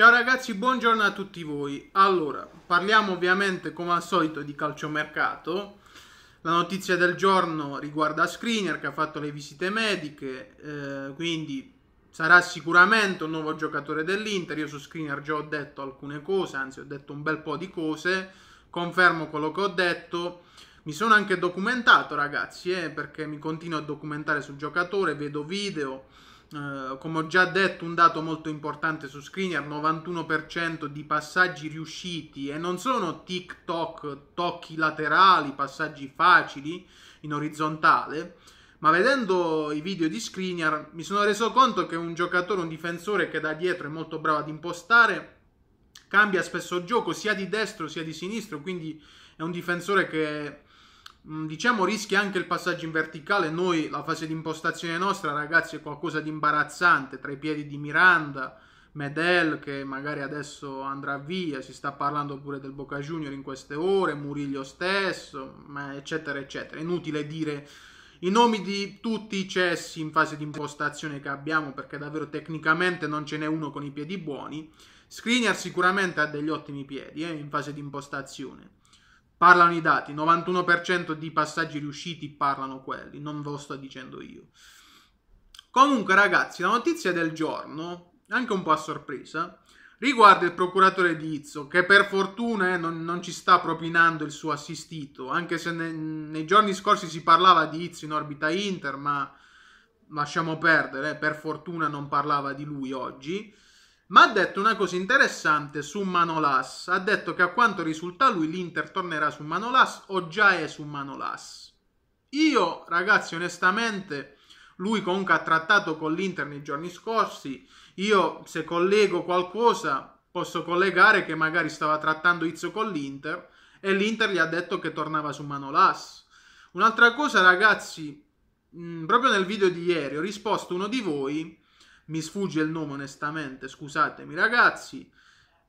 Ciao ragazzi, buongiorno a tutti voi. Allora, parliamo ovviamente come al solito di calciomercato. La notizia del giorno riguarda Screener che ha fatto le visite mediche, eh, quindi sarà sicuramente un nuovo giocatore dell'Inter. Io su Screener già ho detto alcune cose, anzi ho detto un bel po' di cose, confermo quello che ho detto. Mi sono anche documentato ragazzi, eh, perché mi continuo a documentare sul giocatore, vedo video eh, come ho già detto, un dato molto importante su Screener, 91% di passaggi riusciti e non sono TikTok, tocchi laterali, passaggi facili in orizzontale, ma vedendo i video di Screener mi sono reso conto che un giocatore, un difensore che da dietro è molto bravo ad impostare, cambia spesso gioco sia di destro sia di sinistro, quindi è un difensore che Mm, diciamo rischia anche il passaggio in verticale. Noi la fase di impostazione nostra, ragazzi, è qualcosa di imbarazzante tra i piedi di Miranda, Medel che magari adesso andrà via, si sta parlando pure del Boca Junior in queste ore, Murillo stesso, eccetera eccetera. Inutile dire i nomi di tutti i cessi in fase di impostazione che abbiamo perché davvero tecnicamente non ce n'è uno con i piedi buoni. Skriniar sicuramente ha degli ottimi piedi eh, in fase di impostazione parlano i dati, 91% di passaggi riusciti parlano quelli, non ve lo sto dicendo io. Comunque ragazzi, la notizia del giorno, anche un po' a sorpresa, riguarda il procuratore di Izzo, che per fortuna eh, non, non, ci sta propinando il suo assistito, anche se ne, nei giorni scorsi si parlava di Izzo in orbita Inter, ma lasciamo perdere, eh, per fortuna non parlava di lui oggi ma ha detto una cosa interessante su Manolas. Ha detto che a quanto risulta lui l'Inter tornerà su Manolas o già è su Manolas. Io, ragazzi, onestamente, lui comunque ha trattato con l'Inter nei giorni scorsi. Io, se collego qualcosa, posso collegare che magari stava trattando Izzo con l'Inter e l'Inter gli ha detto che tornava su Manolas. Un'altra cosa, ragazzi, mh, proprio nel video di ieri ho risposto uno di voi mi sfugge il nome onestamente, scusatemi ragazzi,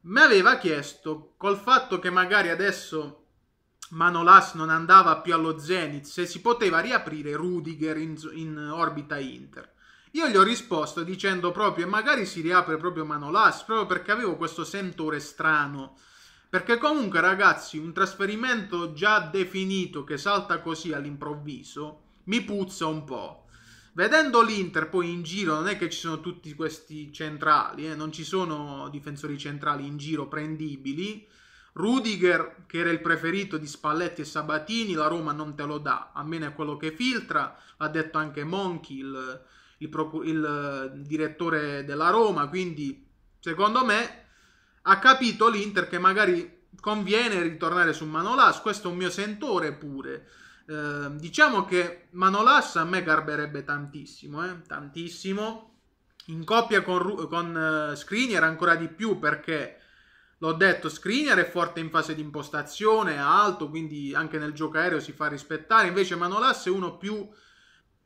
mi aveva chiesto col fatto che magari adesso Manolas non andava più allo Zenit se si poteva riaprire Rudiger in, in orbita Inter. Io gli ho risposto dicendo proprio, e magari si riapre proprio Manolas, proprio perché avevo questo sentore strano. Perché comunque, ragazzi, un trasferimento già definito che salta così all'improvviso mi puzza un po'. Vedendo l'Inter poi in giro, non è che ci sono tutti questi centrali, eh? non ci sono difensori centrali in giro prendibili. Rudiger, che era il preferito di Spalletti e Sabatini, la Roma non te lo dà, a meno è quello che filtra, l'ha detto anche Monchi, il, il, procur- il eh, direttore della Roma, quindi secondo me ha capito l'Inter che magari conviene ritornare su Manolas, questo è un mio sentore pure. Ehm, diciamo che Manolas a me garberebbe tantissimo, eh? tantissimo. In coppia con, con uh, Skriniar ancora di più perché, l'ho detto, Screener è forte in fase di impostazione, è alto, quindi anche nel gioco aereo si fa rispettare. Invece Manolas è uno più,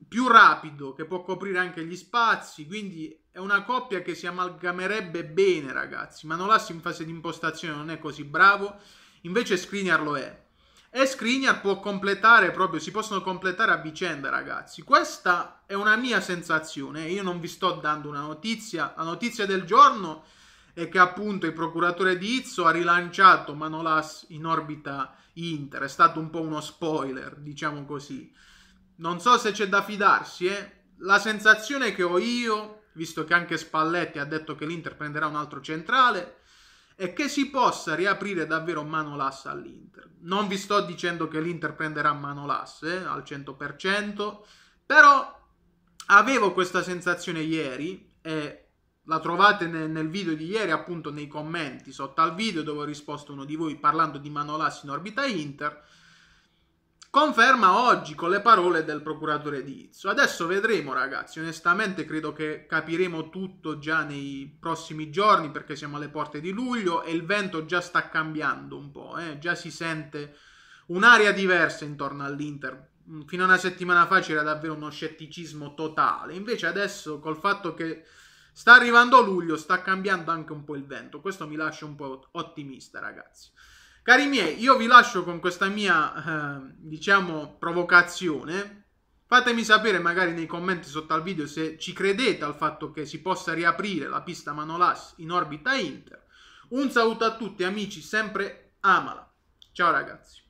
più rapido, che può coprire anche gli spazi, quindi è una coppia che si amalgamerebbe bene, ragazzi. Manolas in fase di impostazione non è così bravo, invece Screener lo è e Skriniar può completare proprio, si possono completare a vicenda, ragazzi. Questa è una mia sensazione. Io non vi sto dando una notizia. La notizia del giorno è che appunto il procuratore di Izzo ha rilanciato Manolas in orbita Inter. È stato un po' uno spoiler, diciamo così. Non so se c'è da fidarsi, eh. La sensazione che ho io, visto che anche Spalletti ha detto che l'Inter prenderà un altro centrale, e che si possa riaprire davvero mano lassa all'Inter. Non vi sto dicendo che l'Inter prenderà mano lasse eh, al 100%, però avevo questa sensazione ieri e la trovate nel, nel, video di ieri appunto nei commenti sotto al video dove ho risposto uno di voi parlando di mano lasse in orbita Inter Conferma oggi con le parole del procuratore di Izzo. Adesso vedremo, ragazzi. Onestamente, credo che capiremo tutto già nei prossimi giorni perché siamo alle porte di luglio e il vento già sta cambiando un po'. Eh? Già si sente un'aria diversa intorno all'Inter. Mm, fino a una settimana fa c'era davvero uno scetticismo totale. Invece, adesso, col fatto che sta arrivando luglio, sta cambiando anche un po' il vento. Questo mi lascia un po' ottimista, ragazzi. Cari miei, io vi lascio con questa mia, eh, diciamo, provocazione. Fatemi sapere magari nei commenti sotto al video se ci credete al fatto che si possa riaprire la pista Manolas in orbita Inter. Un saluto a tutti amici, sempre amala. Ciao ragazzi.